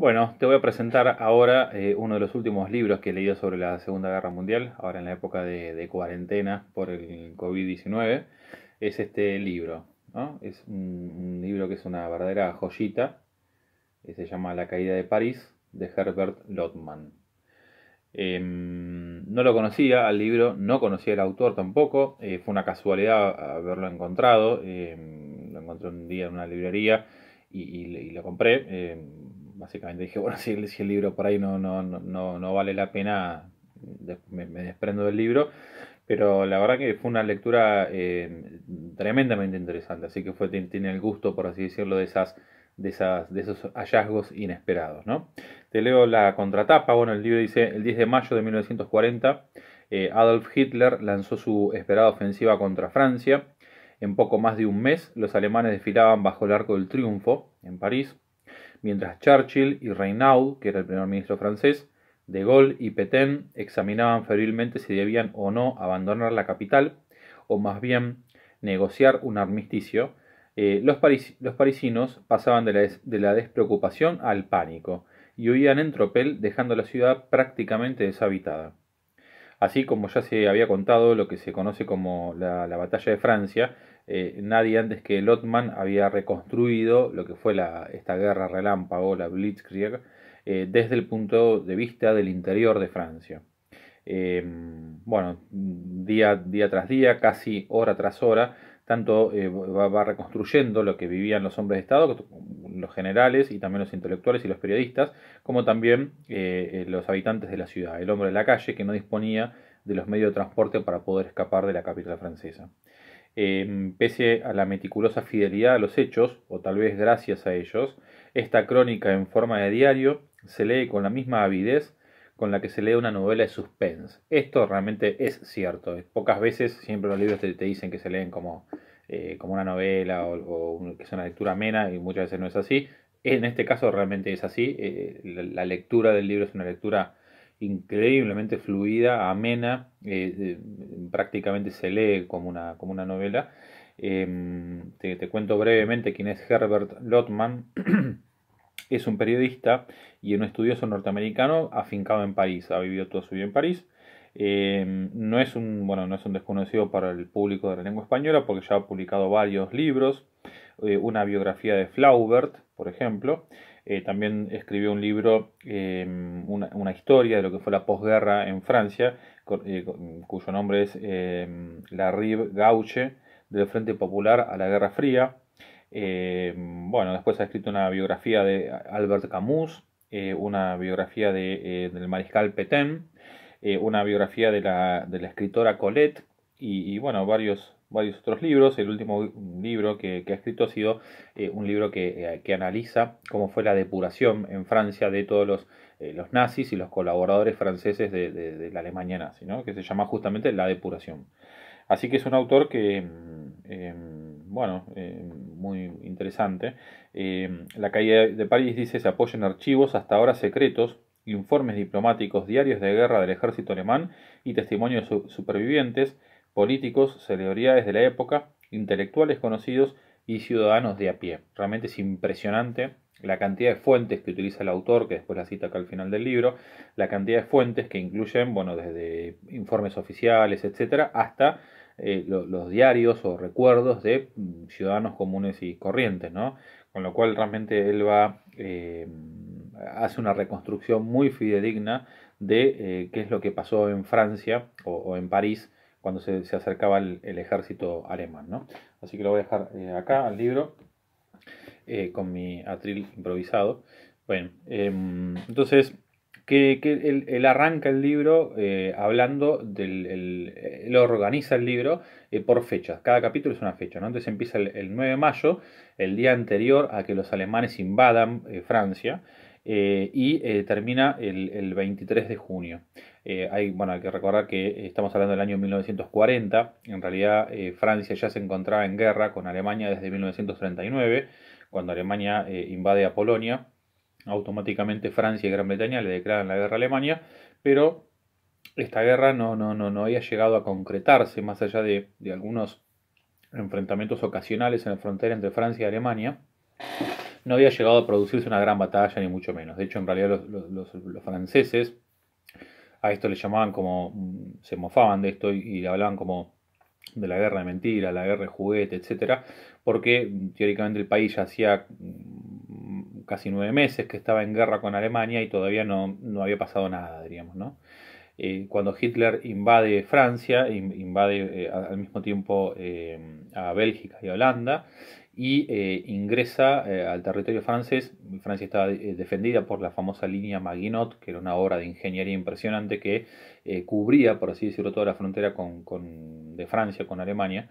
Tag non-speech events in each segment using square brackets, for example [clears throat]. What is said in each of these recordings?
Bueno, te voy a presentar ahora eh, uno de los últimos libros que he leído sobre la Segunda Guerra Mundial, ahora en la época de, cuarentena por el COVID-19. Es este libro. Es un, libro que es una verdadera joyita. Que eh, se llama La Caída de París, de Herbert Lotman. Em, no lo conocía al libro, no conocía al autor tampoco. Eh, fue una casualidad haberlo encontrado. Em, lo encontré un día en una librería y, y lo compré em, básicamente dije, bueno, [laughs] si, el libro por ahí no, no, no, vale la pena, me, desprendo del libro. Pero la verdad que fue una lectura eh, tremendamente interesante, así que fue, tiene el gusto, por así decirlo, de esas de, esas, de, esos hallazgos inesperados. ¿no? Te leo la contratapa. Bueno, el libro dice, el 10 de mayo de 1940, eh, Adolf Hitler lanzó su esperada ofensiva contra Francia. En poco más de un mes, los alemanes desfilaban bajo el arco del triunfo en París mientras Churchill y Reynaud, que era el primer ministro francés, de Gaulle y Petain examinaban febrilmente si debían o no abandonar la capital, o más bien negociar un armisticio, eh, los, parisinos pasaban de la, despreocupación al pánico y huían en tropel dejando la ciudad prácticamente deshabitada. Así como ya se había contado lo que se conoce como la batalla de Francia, eh, nadie antes que Lotman había reconstruido lo que fue esta guerra relámpago, la Blitzkrieg, eh, desde el punto de vista del interior de Francia. Eh, bueno, día, tras día, casi hora tras hora, tanto va, reconstruyendo lo que vivían los hombres de Estado, los generales y también los intelectuales y los periodistas, como también los habitantes de la ciudad, el hombre de la calle que no disponía de los medios de transporte para poder escapar de la capital francesa. Em, pese a la meticulosa fidelidad a los hechos, o tal vez gracias a ellos, esta crónica en forma de diario se lee con la misma avidez con la que se lee una novela de suspense. Esto realmente es cierto. Pocas veces siempre los libros te, dicen que se leen como, eh, como una novela o, que es una lectura amena y muchas veces no es así. En este caso realmente es así. Eh, la, lectura del libro es una lectura increíblemente fluida, amena, eh, eh, prácticamente se lee como una, como una novela. Em, te, cuento brevemente quién es Herbert Lotman. [clears throat] es un periodista y un estudioso norteamericano afincado en París, ha vivido toda su vida en París. Em, no, es un, bueno, no es un desconocido para el público de la lengua española porque ya ha publicado varios libros, eh, una biografía de Flaubert, por ejemplo, eh, también escribió un libro, em, una, historia de lo que fue la posguerra en Francia, eh, cuyo nombre es em, La Rive Gauche, del Frente Popular a la Guerra Fría. Em, bueno, después ha escrito una biografía de Albert Camus, eh, una biografía del mariscal Petén, una biografía de la, escritora Colette, y, y bueno, varios, varios otros libros. El último libro que, que ha escrito ha sido eh, un libro eh, que, analiza cómo fue la depuración en Francia de todos los, eh, nazis y los colaboradores franceses de, la Alemania nazi, que se llama justamente La depuración. Así que es un autor que, mm, em, bueno, em, muy interesante. Em, la caída de París dice se apoya en archivos hasta ahora secretos informes diplomáticos, diarios de guerra del ejército alemán y testimonios supervivientes políticos, celebridades de la época, intelectuales conocidos y ciudadanos de a pie. Realmente es impresionante la cantidad de fuentes que utiliza el autor, que después la cita acá al final del libro, la cantidad de fuentes que incluyen, bueno, desde informes oficiales, etcétera, hasta eh, los diarios o recuerdos de mm, ciudadanos comunes y corrientes, ¿no? Con lo cual realmente él va, eh, hace una reconstrucción muy fidedigna de eh, qué es lo que pasó en Francia o en París cuando se, acercaba el, ejército alemán. Así que lo voy a dejar eh, acá al libro eh, con mi atril improvisado. Bueno, em, entonces que, él, arranca el libro eh, hablando del. él organiza el libro por fechas. Cada capítulo es una fecha, ¿no? Entonces empieza el, 9 de mayo, el día anterior a que los alemanes invadan Francia, y termina el, el, 23 de junio. Eh, hay, bueno, hay que recordar que eh, estamos hablando del año 1940. En realidad, eh, Francia ya se encontraba en guerra con Alemania desde 1939, cuando Alemania invade a Polonia. Automáticamente Francia y Gran Bretaña le declaran la guerra a Alemania, pero esta guerra no, no, no, había llegado a concretarse, más allá de, algunos enfrentamientos ocasionales en la frontera entre Francia y Alemania no había llegado a producirse una gran batalla, ni mucho menos. De hecho, en realidad los franceses a esto le llamaban como, mm, se mofaban de esto y, le hablaban como de la guerra de mentira, la guerra de juguete, etcétera, porque mm, teóricamente el país ya hacía mm, casi nueve meses que estaba en guerra con Alemania y todavía no, no había pasado nada, diríamos, ¿no? Eh, cuando Hitler invade Francia, invade eh, al mismo tiempo eh, a Bélgica y a Holanda, y eh, ingresa eh, al territorio francés. Francia estaba eh, defendida por la famosa línea Maginot, que era una obra de ingeniería impresionante que cubría, por así decirlo, toda la frontera de Francia con Alemania,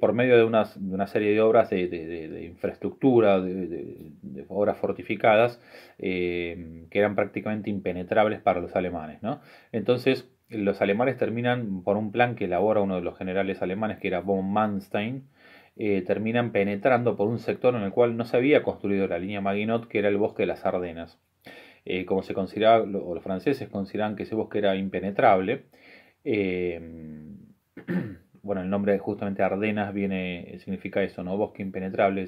por medio de, una serie de obras de, infraestructura, de, obras fortificadas, que eran prácticamente impenetrables para los alemanes. Entonces, los alemanes terminan por un plan que elabora uno de los generales alemanes, que era von Manstein, eh, terminan penetrando por un sector en el cual no se había construido la línea Maginot, que era el bosque de las Ardenas. Eh, como se considera, o los franceses consideran que ese bosque era impenetrable, eh, [clears throat] bueno, el nombre justamente Ardenas viene, significa eso, ¿no? Bosque impenetrable,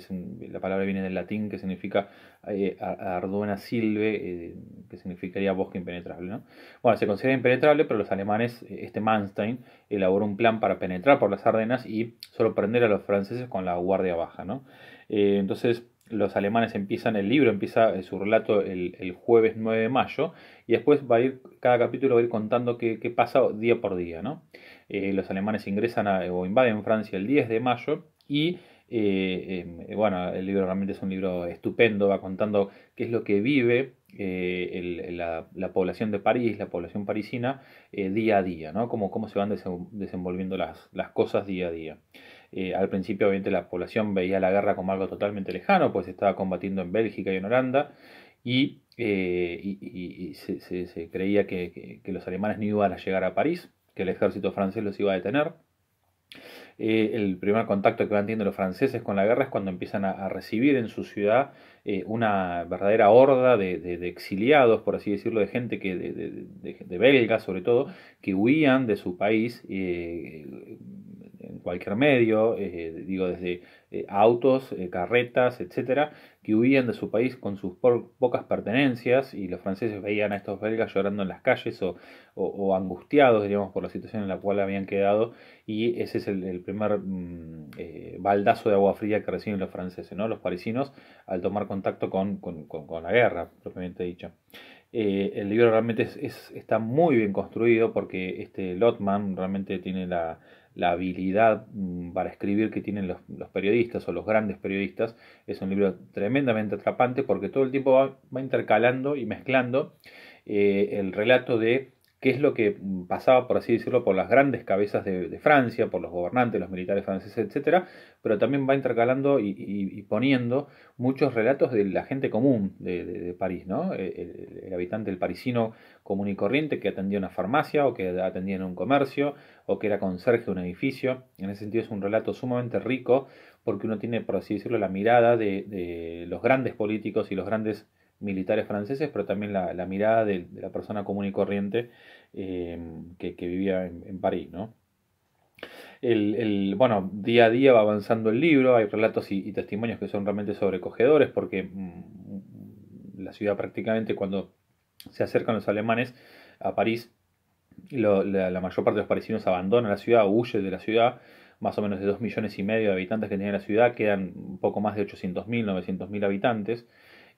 la palabra viene del latín que significa eh, Arduena silve, eh, que significaría bosque impenetrable, ¿no? Bueno, se considera impenetrable, pero los alemanes, eh, este Manstein, elaboró un plan para penetrar por las Ardenas y sorprender a los franceses con la guardia baja, ¿no? entonces, los alemanes empiezan, el libro empieza su relato el, jueves 9 de mayo y después va a ir, cada capítulo va a ir contando qué pasa día por día, ¿no? Eh, los alemanes ingresan o invaden Francia el 10 de mayo y eh, eh, bueno, el libro realmente es un libro estupendo, va contando qué es lo que vive la, población de París, la población parisina, día a día, ¿no? Cómo, se van desenvolviendo las, cosas día a día. al principio, obviamente, la población veía la guerra como algo totalmente lejano, pues estaba combatiendo en Bélgica y en Holanda, y, se, creía que los alemanes no iban a llegar a París que el ejército francés los iba a detener. Eh, el primer contacto que van teniendo los franceses con la guerra es cuando empiezan a, recibir en su ciudad eh, una verdadera horda de, exiliados, por así decirlo, de gente que, de, de belgas sobre todo, que huían de su país eh, en cualquier medio, eh, digo desde eh, autos, eh, carretas, etcétera, que huían de su país con sus pocas pertenencias y los franceses veían a estos belgas llorando en las calles o, angustiados, diríamos, por la situación en la cual habían quedado y ese es el, primer mm, baldazo de agua fría que reciben los franceses, ¿no? los parisinos, al tomar contacto con, con, la guerra, propiamente dicho. el libro realmente es, está muy bien construido porque este Lotman realmente tiene la, la habilidad mm, para escribir que tienen los, periodistas o los grandes periodistas. Es un libro tremendamente atrapante porque todo el tiempo va, intercalando y mezclando eh, el relato de qué es lo que mm, pasaba, por así decirlo, por las grandes cabezas de, Francia, por los gobernantes, los militares franceses, etcétera, pero también va intercalando y, poniendo muchos relatos de la gente común de, París, ¿no? Eh, el, el, habitante, el parisino común y corriente que atendía una farmacia o que atendía en un comercio o que era conserje de un edificio. En ese sentido es un relato sumamente rico porque uno tiene, por así decirlo, la mirada de, los grandes políticos y los grandes militares franceses, pero también la, mirada de, la persona común y corriente eh, que, vivía en, París, ¿no? El, bueno, día a día va avanzando el libro, hay relatos y, testimonios que son realmente sobrecogedores porque mm, mm, la ciudad prácticamente cuando se acercan los alemanes a París la, mayor parte de los parisinos abandona la ciudad, huye de la ciudad, más o menos de 2 millones y medio de habitantes que tenía la ciudad, quedan un poco más de 800.000, 900.000 habitantes,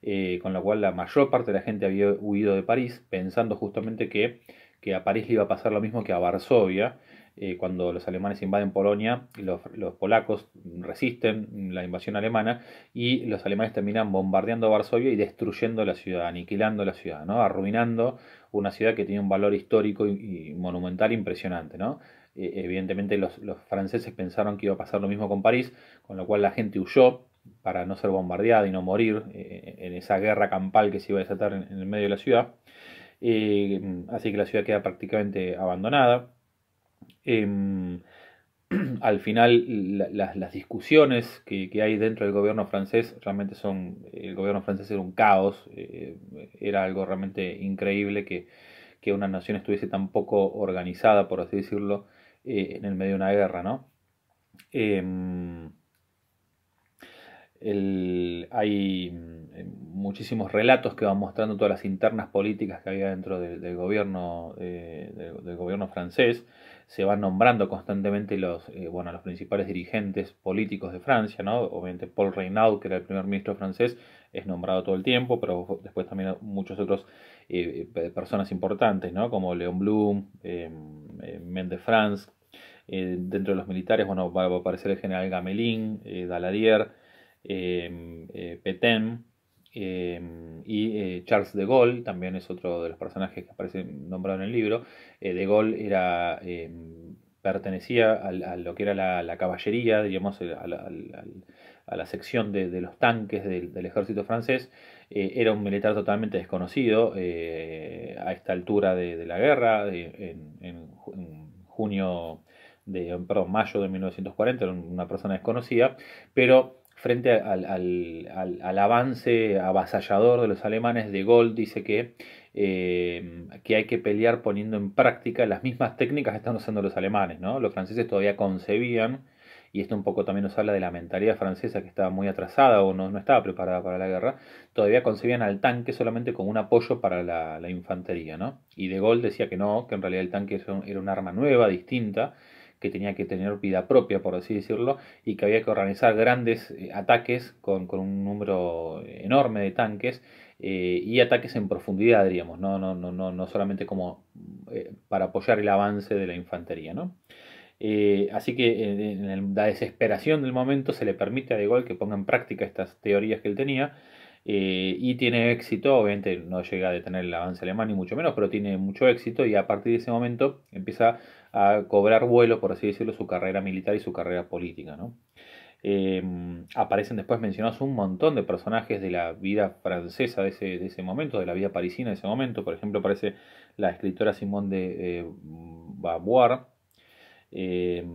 eh, con lo cual la mayor parte de la gente había huido de París, pensando justamente que, que a París le iba a pasar lo mismo que a Varsovia, eh, cuando los alemanes invaden Polonia, los, los, polacos resisten la invasión alemana y los alemanes terminan bombardeando Varsovia y destruyendo la ciudad, aniquilando la ciudad, arruinando una ciudad que tiene un valor histórico y, monumental impresionante. Eh, evidentemente los, franceses pensaron que iba a pasar lo mismo con París, con lo cual la gente huyó para no ser bombardeada y no morir eh, en esa guerra campal que se iba a desatar en, el medio de la ciudad. así que la ciudad queda prácticamente abandonada. Em, [clears throat] al final las discusiones que, hay dentro del gobierno francés realmente son, el gobierno francés era un caos, eh, era algo realmente increíble que, una nación estuviese tan poco organizada, por así decirlo, eh, en el medio de una guerra, ¿no? Em, hay eh, muchísimos relatos que van mostrando todas las internas políticas que había dentro del, gobierno, del gobierno francés, se van nombrando constantemente los, eh, bueno, los principales dirigentes políticos de Francia, ¿no? Obviamente Paul Reynaud, que era el primer ministro francés, es nombrado todo el tiempo, pero después también muchos otros eh, personas importantes, ¿no? Como Leon Blum, em, eh, France, eh, dentro de los militares, bueno, va a aparecer el general Gamelin, Daladier, em, Petain, Em, y eh, Charles de Gaulle también es otro de los personajes que aparece nombrado en el libro. Eh, de Gaulle era, em, pertenecía a, lo que era la, caballería, digamos, a la, sección de, los tanques del, ejército francés. Eh, era un militar totalmente desconocido a esta altura de, la guerra, en, junio, de, perdón, mayo de 1940, era una persona desconocida, pero frente al, al, al, avance avasallador de los alemanes, De Gaulle dice que, eh, que hay que pelear poniendo en práctica las mismas técnicas que están usando los alemanes. ¿no? Los franceses todavía concebían, y esto un poco también nos habla de la mentalidad francesa que estaba muy atrasada o no, no estaba preparada para la guerra, todavía concebían al tanque solamente como un apoyo para la, la infantería. ¿no? Y De Gaulle decía que no, que en realidad el tanque era un arma nueva, distinta que tenía que tener vida propia, por así decirlo, y que había que organizar grandes eh, ataques con, un número enorme de tanques eh, y ataques en profundidad, diríamos, no, no, no, no, solamente como eh, para apoyar el avance de la infantería. ¿no? así que en, la desesperación del momento se le permite a De Gaulle que ponga en práctica estas teorías que él tenía. y tiene éxito, obviamente no llega a detener el avance alemán ni mucho menos, pero tiene mucho éxito y a partir de ese momento empieza a cobrar vuelo, por así decirlo, su carrera militar y su carrera política. ¿no? Eh, aparecen después mencionados un montón de personajes de la vida francesa de ese, momento, de la vida parisina de ese momento. Por ejemplo, aparece la escritora Simone de eh, Beauvoir, eh,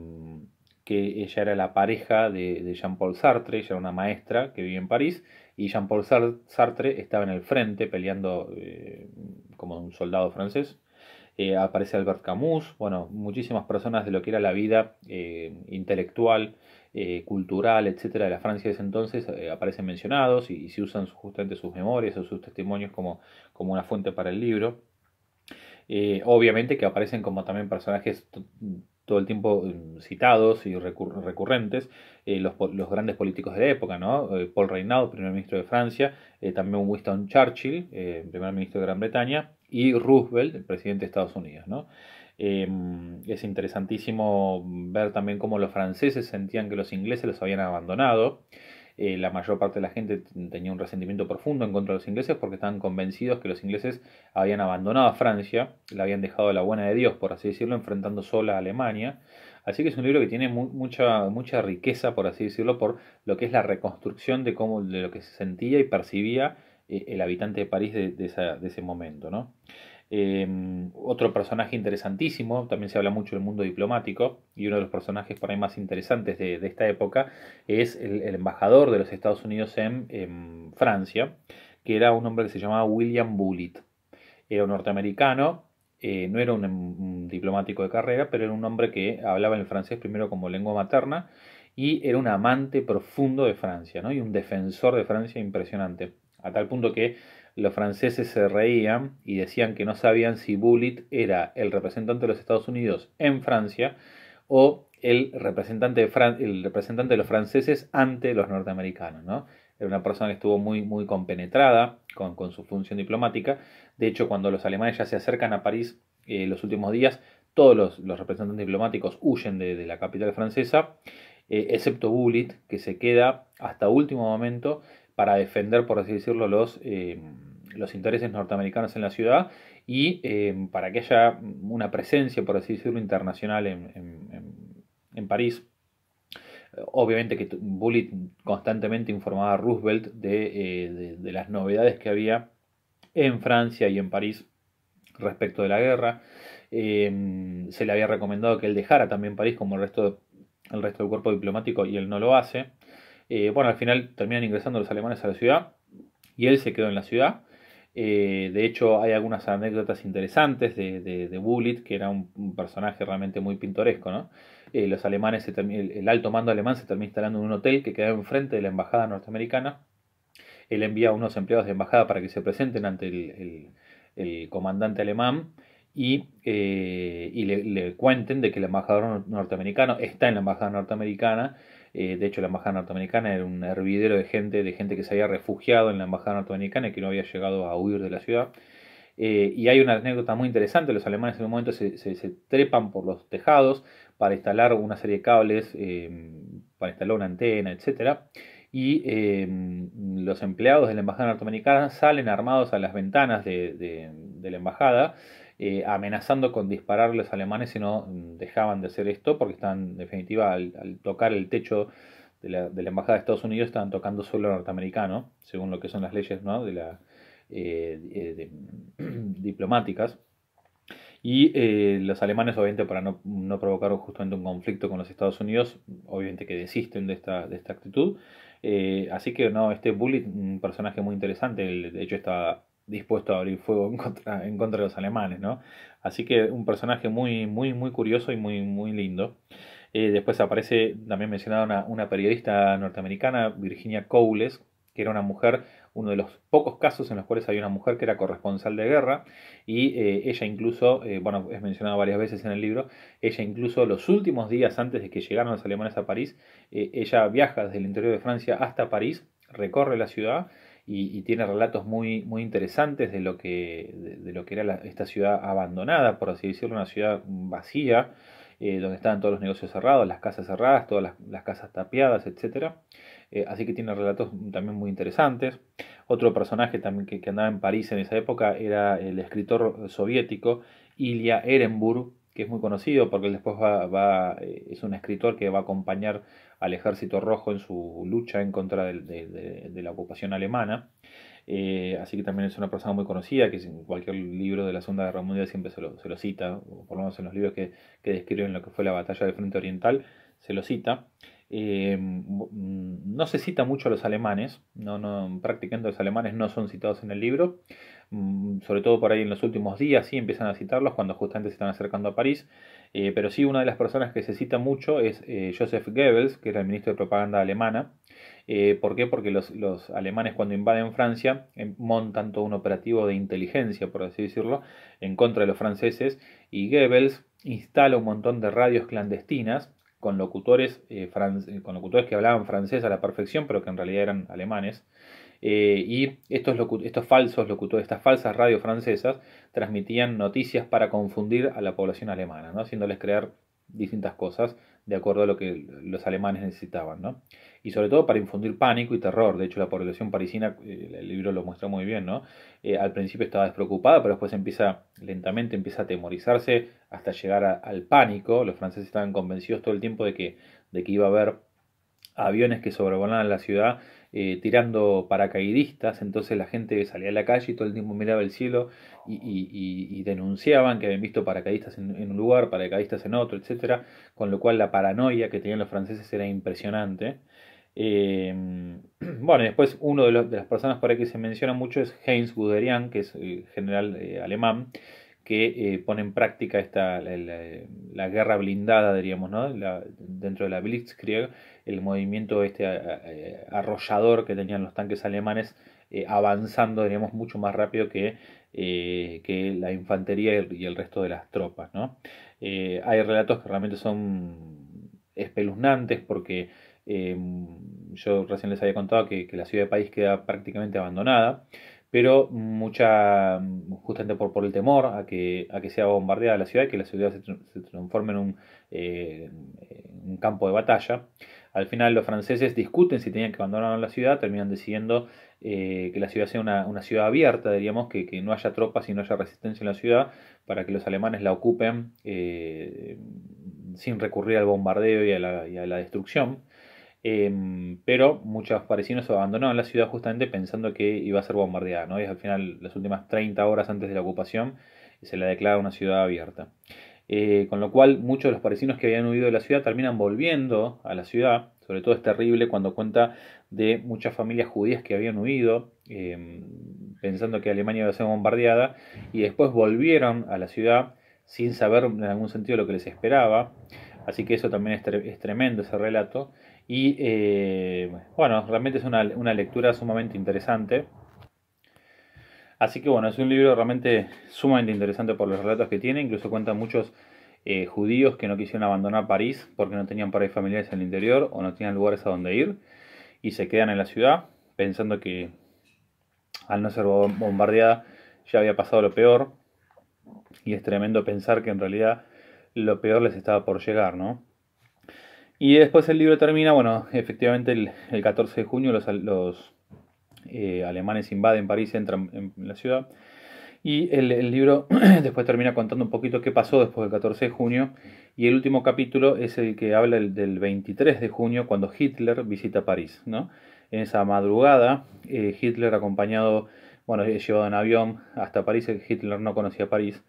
que ella era la pareja de, Jean-Paul Sartre, ella era una maestra que vivía en París, y Jean-Paul Sartre estaba en el frente peleando como un soldado francés. Eh, aparece Albert Camus, bueno, muchísimas personas de lo que era la vida eh, intelectual, eh, cultural, etcétera, de la Francia de ese entonces aparecen mencionados y, se usan justamente sus memorias o sus testimonios como, como una fuente para el libro. obviamente que aparecen como también personajes todo el tiempo mm, citados y recurrentes, los, grandes políticos de la época, ¿no? Paul Reynaud, primer ministro de Francia, también Winston Churchill, primer ministro de Gran Bretaña, y Roosevelt, el presidente de Estados Unidos. ¿no? Em, es interesantísimo ver también cómo los franceses sentían que los ingleses los habían abandonado. Eh, la mayor parte de la gente tenía un resentimiento profundo en contra de los ingleses porque estaban convencidos que los ingleses habían abandonado a Francia, la habían dejado a la buena de Dios, por así decirlo, enfrentando sola a Alemania. Así que es un libro que tiene mucha, mucha riqueza, por así decirlo, por lo que es la reconstrucción de, cómo, de lo que se sentía y percibía eh, el habitante de París de, ese momento. Em, otro personaje interesantísimo, también se habla mucho del mundo diplomático, y uno de los personajes por ahí más interesantes de, esta época es el, embajador de los Estados Unidos en, Francia, que era un hombre que se llamaba William Bullitt. Era un norteamericano, eh, no era un, diplomático de carrera, pero era un hombre que hablaba el francés primero como lengua materna y era un amante profundo de Francia, ¿no? Y un defensor de Francia impresionante a tal punto que los franceses se reían y decían que no sabían si Bullitt era el representante de los Estados Unidos en Francia o el representante de, el representante de los franceses ante los norteamericanos. ¿no? Era una persona que estuvo muy, muy compenetrada con, con su función diplomática. De hecho, cuando los alemanes ya se acercan a París eh, los últimos días, todos los, representantes diplomáticos huyen de, la capital francesa, eh, excepto Bullitt, que se queda hasta último momento para defender, por así decirlo, los, eh, los intereses norteamericanos en la ciudad y eh, para que haya una presencia, por así decirlo, internacional en, París. Obviamente que Bullitt constantemente informaba a Roosevelt eh, de, las novedades que había en Francia y en París respecto de la guerra. se le había recomendado que él dejara también París como el resto, el resto del cuerpo diplomático y él no lo hace. Eh, bueno, al final terminan ingresando los alemanes a la ciudad y él se quedó en la ciudad. Eh, de hecho, hay algunas anécdotas interesantes de, de, Bullitt, que era un, personaje realmente muy pintoresco. Eh, los alemanes, el, alto mando alemán se termina instalando en un hotel que queda enfrente de la embajada norteamericana. Él envía a unos empleados de embajada para que se presenten ante el, comandante alemán y, le, cuenten de que el embajador norteamericano está en la embajada norteamericana eh, de hecho, la embajada norteamericana era un hervidero de gente, de gente que se había refugiado en la embajada norteamericana y que no había llegado a huir de la ciudad. Eh, y hay una anécdota muy interesante, los alemanes en un momento se, trepan por los tejados para instalar una serie de cables, eh, para instalar una antena, etc. Y los empleados de la embajada norteamericana salen armados a las ventanas de la embajada eh, amenazando con disparar a los alemanes si no mm, dejaban de hacer esto, porque estaban, en definitiva, al, tocar el techo de la, Embajada de Estados Unidos, estaban tocando suelo norteamericano, según lo que son las leyes de la, eh, eh, [clears throat] diplomáticas. Y los alemanes, obviamente, para no, provocar justamente un conflicto con los Estados Unidos, obviamente que desisten de esta, esta actitud. así que no, este Bullet, un personaje muy interesante, de hecho está dispuesto a abrir fuego en contra, de los alemanes, ¿no? Así que un personaje muy, muy, muy curioso y muy, muy lindo. Eh, después aparece, también mencionada una, periodista norteamericana, Virginia Cowles que era una mujer, uno de los pocos casos en los cuales había una mujer que era corresponsal de guerra, y eh, ella incluso, eh, bueno, es mencionada varias veces en el libro, ella incluso los últimos días antes de que llegaran los alemanes a París, ella viaja desde el interior de Francia hasta París, recorre la ciudad, y, tiene relatos muy, muy interesantes de lo que, de, lo que era esta ciudad abandonada, por así decirlo, una ciudad vacía, eh, donde estaban todos los negocios cerrados, las casas cerradas, todas las, casas tapiadas, etc. Eh, así que tiene relatos también muy interesantes. Otro personaje también que, andaba en París en esa época era el escritor soviético Ilya Ehrenburg, que es muy conocido porque él después va, eh, es un escritor que va a acompañar al ejército rojo en su lucha en contra de, la ocupación alemana. Eh, así que también es una persona muy conocida, que en cualquier libro de la Segunda Guerra Mundial siempre se lo, se lo cita, por lo menos en los libros que, que, describen lo que fue la batalla del Frente Oriental, se lo cita. Eh, mm, no se cita mucho a los alemanes, no, no, prácticamente los alemanes no son citados en el libro, Mm, sobre todo por ahí en los últimos días, sí empiezan a citarlos cuando justamente se están acercando a París, eh, pero sí una de las personas que se cita mucho es eh, Joseph Goebbels, que era el ministro de propaganda alemana. Eh, ¿Por qué? Porque los, los, alemanes cuando invaden Francia em, montan todo un operativo de inteligencia, por así decirlo, en contra de los franceses y Goebbels instala un montón de radios clandestinas con locutores, con locutores que hablaban francés a la perfección, pero que en realidad eran alemanes. Eh, y estos, estos falsos locutores, estas falsas radios francesas transmitían noticias para confundir a la población alemana, ¿no? haciéndoles crear distintas cosas de acuerdo a lo que los alemanes necesitaban, ¿no? Y sobre todo para infundir pánico y terror. De hecho, la población parisina, eh, el libro lo muestra muy bien, ¿no? Eh, al principio estaba despreocupada, pero después empieza lentamente, empieza a atemorizarse hasta llegar al pánico. Los franceses estaban convencidos todo el tiempo de que, de que iba a haber aviones que sobrevolaran la ciudad eh, tirando paracaidistas, entonces la gente salía a la calle y todo el tiempo miraba el cielo y, denunciaban que habían visto paracaidistas en, un lugar, paracaidistas en otro, etc. Con lo cual la paranoia que tenían los franceses era impresionante. Em, [clears throat] bueno, y después uno de, las personas por ahí que se menciona mucho es Heinz Guderian, que es eh, general eh, alemán, que eh, pone en práctica esta, la, guerra blindada, diríamos, ¿no? dentro de la Blitzkrieg, el movimiento este arrollador que tenían los tanques alemanes eh, avanzando, diríamos, mucho más rápido que, eh, que la infantería y el resto de las tropas. hay relatos que realmente son espeluznantes porque yo recién les había contado que, que la ciudad de país queda prácticamente abandonada pero mucha, justamente por, por el temor a que, a que sea bombardeada la ciudad, y que la ciudad se, transforme en eh, un, campo de batalla. Al final los franceses discuten si tenían que abandonar la ciudad, terminan decidiendo eh, que la ciudad sea una, ciudad abierta, diríamos, que, no haya tropas y no haya resistencia en la ciudad, para que los alemanes la ocupen eh, sin recurrir al bombardeo y a la destrucción. Em, pero muchos parisinos abandonaron la ciudad justamente pensando que iba a ser bombardeada, Y al final, las últimas 30 horas antes de la ocupación, se la declara una ciudad abierta. Eh, con lo cual, muchos de los parisinos que habían huido de la ciudad terminan volviendo a la ciudad. Sobre todo es terrible cuando cuenta de muchas familias judías que habían huido, em, pensando que Alemania iba a ser bombardeada, y después volvieron a la ciudad sin saber en algún sentido lo que les esperaba. Así que eso también es, tremendo ese relato. Y eh, bueno, realmente es una, lectura sumamente interesante. Así que bueno, es un libro realmente sumamente interesante por los relatos que tiene. Incluso cuentan muchos eh, judíos que no quisieron abandonar París porque no tenían pares familiares en el interior o no tenían lugares a donde ir y se quedan en la ciudad pensando que al no ser bombardeada ya había pasado lo peor. Y es tremendo pensar que en realidad lo peor les estaba por llegar, ¿no? Y después el libro termina, bueno, efectivamente el, 14 de junio los, eh, alemanes invaden París, entran en la ciudad. Y el, libro [clears throat] después termina contando un poquito qué pasó después del 14 de junio. Y el último capítulo es el que habla del 23 de junio, cuando Hitler visita París. ¿no? En esa madrugada, eh, Hitler acompañado, bueno, eh, llevado en avión hasta París, Hitler no conocía París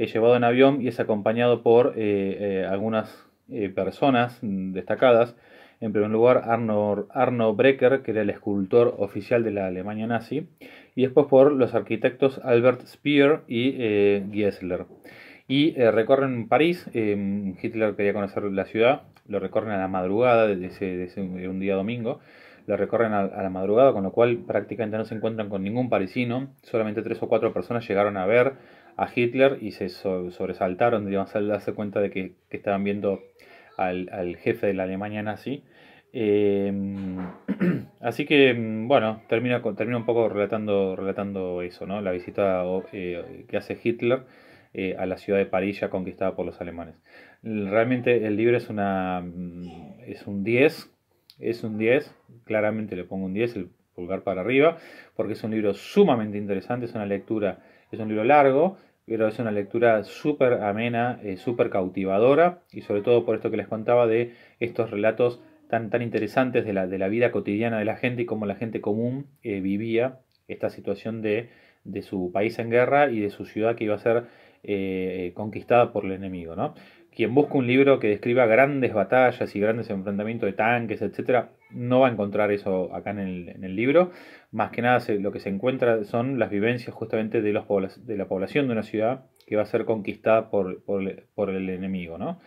es llevado en avión y es acompañado por eh, eh, algunas eh, personas destacadas. En primer lugar, Arno, Brecker, que era el escultor oficial de la Alemania nazi, y después por los arquitectos Albert Speer y eh, Giesler. Y recorren París, Hitler quería conocer la ciudad, lo recorren a la madrugada, de, un día domingo, lo recorren a, la madrugada, con lo cual prácticamente no se encuentran con ningún parisino, solamente tres o cuatro personas llegaron a ver a Hitler y se sobresaltaron, digamos, al darse cuenta de que, estaban viendo al, jefe de la Alemania nazi. Em, [clears throat] así que, em, bueno, termina, termina un poco relatando, relatando eso, ¿no? La visita eh, que hace Hitler eh, a la ciudad de París ya conquistada por los alemanes. Realmente el libro es, una, mm, es un 10, es un 10, claramente le pongo un 10, el pulgar para arriba, porque es un libro sumamente interesante, es una lectura es un libro largo, pero es una lectura súper amena, eh, súper cautivadora y sobre todo por esto que les contaba de estos relatos tan, tan interesantes de la, de la vida cotidiana de la gente y cómo la gente común eh, vivía esta situación de, su país en guerra y de su ciudad que iba a ser eh, conquistada por el enemigo. ¿no? Quien busca un libro que describa grandes batallas y grandes enfrentamientos de tanques, etc., no va a encontrar eso acá en el, libro. Más que nada lo que se encuentra son las vivencias justamente de, los, de la población de una ciudad que va a ser conquistada por, por, el enemigo. ¿no?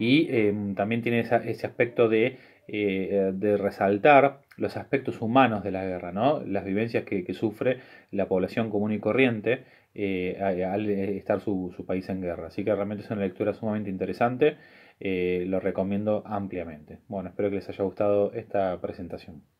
Y eh, también tiene ese aspecto de, eh, de resaltar los aspectos humanos de la guerra, ¿no? las vivencias que sufre la población común y corriente eh, al eh, estar su, país en guerra. Así que realmente es una lectura sumamente interesante, eh, lo recomiendo ampliamente. Bueno, espero que les haya gustado esta presentación.